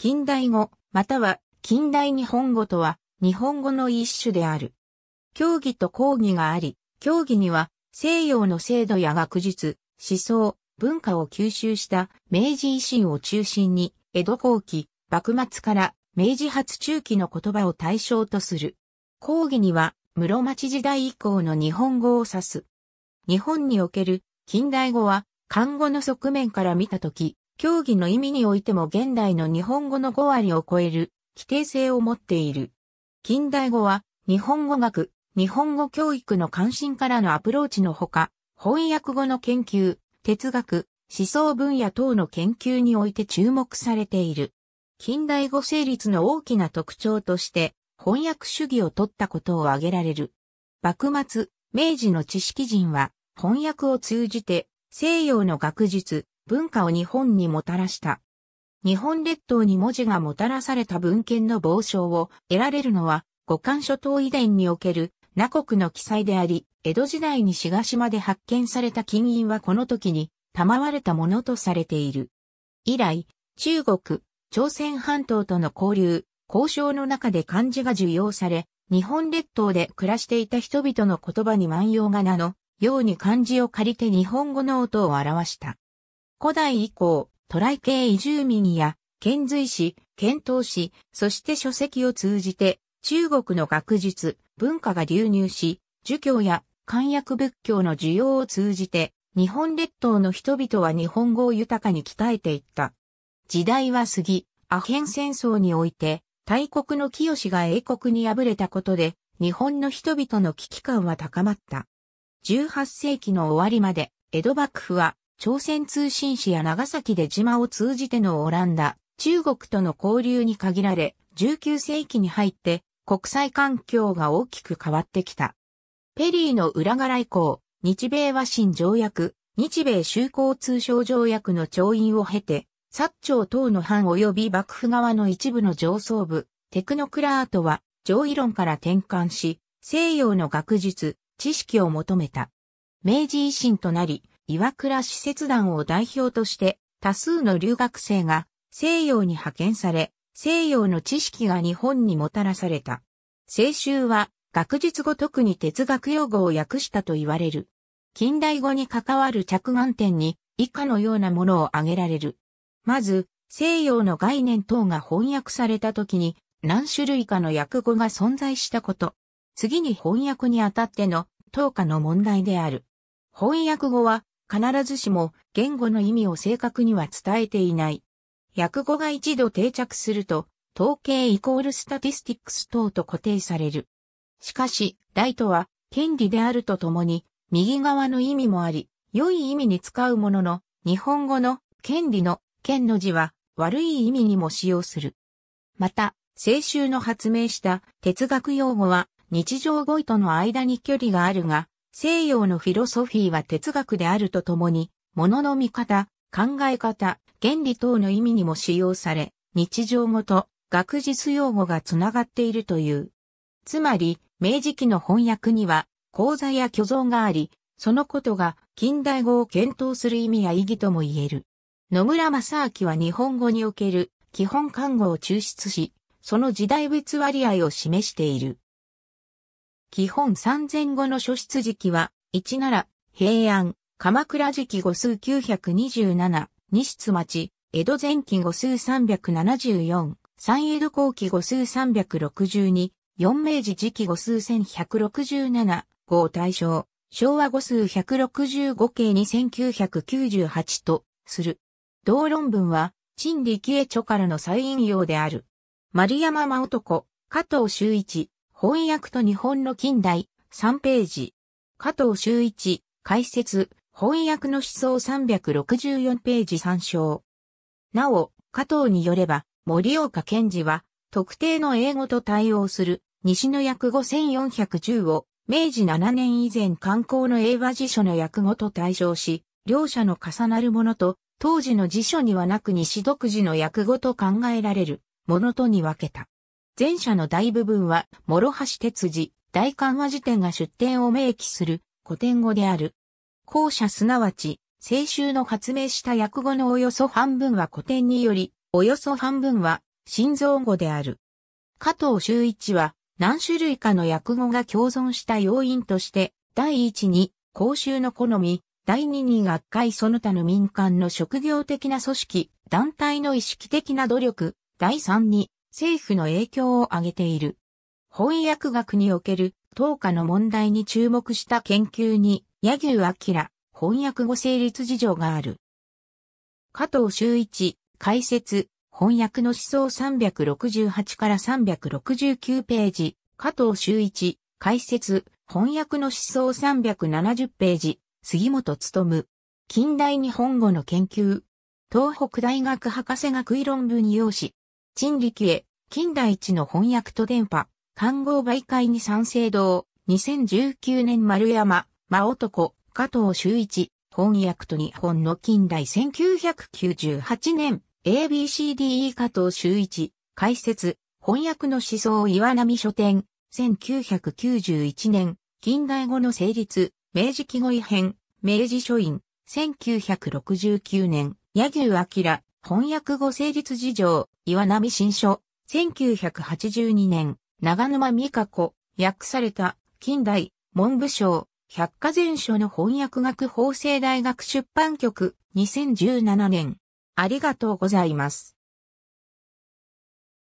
近代語、または近代日本語とは日本語の一種である。教義と講義があり、教義には西洋の制度や学術、思想、文化を吸収した明治維新を中心に、江戸後期、幕末から明治初中期の言葉を対象とする。講義には室町時代以降の日本語を指す。日本における近代語は漢語の側面から見たとき、競技の意味においても現代の日本語の5割を超える規定性を持っている。近代語は日本語学、日本語教育の関心からのアプローチのほか、翻訳語の研究、哲学、思想分野等の研究において注目されている。近代語成立の大きな特徴として、翻訳主義を取ったことを挙げられる。幕末、明治の知識人は、翻訳を通じて、西洋の学術、文化を日本にもたらした。日本列島に文字がもたらされた文献の傍聴を得られるのは、五感諸島遺伝における那国の記載であり、江戸時代に志賀島で発見された金印はこの時に賜われたものとされている。以来、中国、朝鮮半島との交流、交渉の中で漢字が受容され、日本列島で暮らしていた人々の言葉に万葉が名のように漢字を借りて日本語の音を表した。古代以降、トライ系移住民や、遣隋使、遣唐使、そして書籍を通じて、中国の学術、文化が流入し、儒教や漢訳仏教の需要を通じて、日本列島の人々は日本語を豊かに鍛えていった。時代は過ぎ、アヘン戦争において、大国の清が英国に敗れたことで、日本の人々の危機感は高まった。18世紀の終わりまで、江戸幕府は朝鮮通信使や長崎で島を通じてのオランダ、中国との交流に限られ、19世紀に入って国際環境が大きく変わってきた。ペリーの裏柄以降、日米和親条約、日米修好通商条約の調印を経て、薩長等の藩及び幕府側の一部の上層部、テクノクラートは、上位論から転換し、西洋の学術、知識を求めた。明治維新となり、岩倉使節団を代表として多数の留学生が西洋に派遣され、西洋の知識が日本にもたらされた。青春は学術語特に哲学用語を訳したと言われる。近代語に関わる着眼点に以下のようなものを挙げられる。まず、西洋の概念等が翻訳された時に何種類かの訳語が存在したこと。次に翻訳にあたっての等価の問題である。翻訳語は必ずしも言語の意味を正確には伝えていない。訳語が一度定着すると、統計イコールスタティスティックス等と固定される。しかし、ライトは、権利であるとともに、右側の意味もあり、良い意味に使うものの、日本語の権利の権の字は悪い意味にも使用する。また、青春の発明した哲学用語は日常語彙との間に距離があるが、西洋のフィロソフィーは哲学であるとともに、物の見方、考え方、原理等の意味にも使用され、日常語と学術用語がつながっているという。つまり、明治期の翻訳には、講座や虚像があり、そのことが近代語を検討する意味や意義とも言える。野村正明は日本語における基本漢語を抽出し、その時代別割合を示している。基本3前後の諸出時期は、1なら、平安、鎌倉時期五数927、西津町、江戸前期五数374、三江戸後期五数362、四明治時期五数1167、号対象、昭和五数165系2998と、する。同論文は、陳力英著からの再引用である。丸山真男、加藤修一、翻訳と日本の近代、3ページ。加藤修一、解説、翻訳の思想364ページ参照。なお、加藤によれば、森岡健治は、特定の英語と対応する、西の訳語1410を、明治7年以前刊行の英和辞書の訳語と対象し、両者の重なるものと、当時の辞書にはなく西独自の訳語と考えられる、ものとに分けた。前者の大部分は、諸橋哲次、大漢和辞典が出典を明記する古典語である。後者すなわち、青春の発明した訳語のおよそ半分は古典により、およそ半分は心臓語である。加藤周一は、何種類かの訳語が共存した要因として、第一に、公衆の好み、第二に学会その他の民間の職業的な組織、団体の意識的な努力、第三に、政府の影響を挙げている。翻訳学における等価の問題に注目した研究に、柳生明、翻訳語成立事情がある。加藤修一、解説、翻訳の思想368から369ページ、加藤修一、解説、翻訳の思想370ページ、杉本努、近代日本語の研究、東北大学博士学位論文用紙、陳力へ、近代一の翻訳と電波、看護媒介に賛成堂、2019年丸山、真男、加藤修一、翻訳と日本の近代1998年、ABCDE 加藤修一、解説、翻訳の思想岩波書店、1991年、近代語の成立、明治記語異変、明治書院、1969年、柳生明、翻訳語成立事情、岩波新書、1982年、長沼美香子、訳された、近代、文部省、百科全書の翻訳学法政大学出版局、2017年。ありがとうございます。